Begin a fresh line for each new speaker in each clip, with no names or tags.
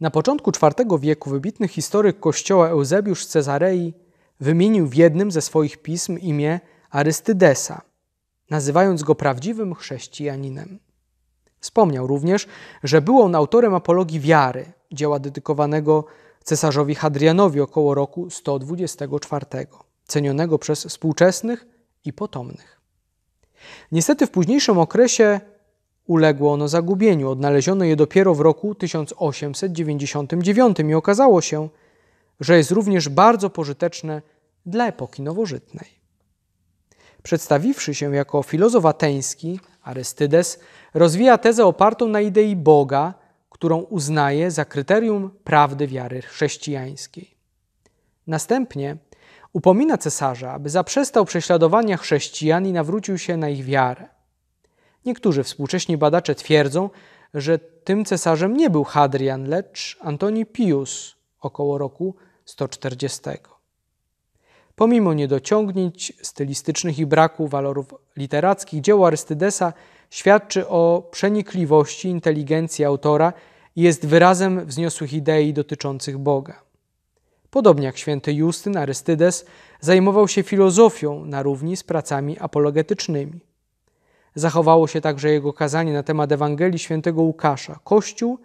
Na początku IV wieku wybitny historyk kościoła Eusebiusz z Cezarei wymienił w jednym ze swoich pism imię Arystydesa, nazywając go prawdziwym chrześcijaninem. Wspomniał również, że był on autorem apologii wiary, dzieła dedykowanego cesarzowi Hadrianowi około roku 124, cenionego przez współczesnych i potomnych. Niestety w późniejszym okresie Uległo ono zagubieniu, odnaleziono je dopiero w roku 1899 i okazało się, że jest również bardzo pożyteczne dla epoki nowożytnej. Przedstawiwszy się jako filozof ateński, Arystydes rozwija tezę opartą na idei Boga, którą uznaje za kryterium prawdy wiary chrześcijańskiej. Następnie upomina cesarza, aby zaprzestał prześladowania chrześcijan i nawrócił się na ich wiarę. Niektórzy współcześni badacze twierdzą, że tym cesarzem nie był Hadrian, lecz Antoni Pius około roku 140. Pomimo niedociągnięć stylistycznych i braku walorów literackich, dzieło Arystydesa świadczy o przenikliwości inteligencji autora i jest wyrazem wzniosłych idei dotyczących Boga. Podobnie jak święty Justyn, Arystydes zajmował się filozofią na równi z pracami apologetycznymi. Zachowało się także jego kazanie na temat Ewangelii świętego Łukasza. Kościół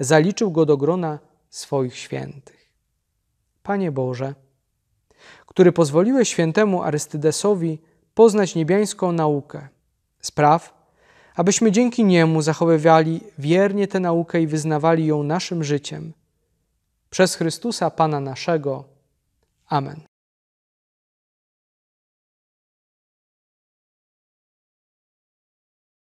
zaliczył go do grona swoich świętych. Panie Boże, który pozwoliłeś świętemu Arystydesowi poznać niebiańską naukę, spraw, abyśmy dzięki niemu zachowywali wiernie tę naukę i wyznawali ją naszym życiem. Przez Chrystusa Pana naszego. Amen.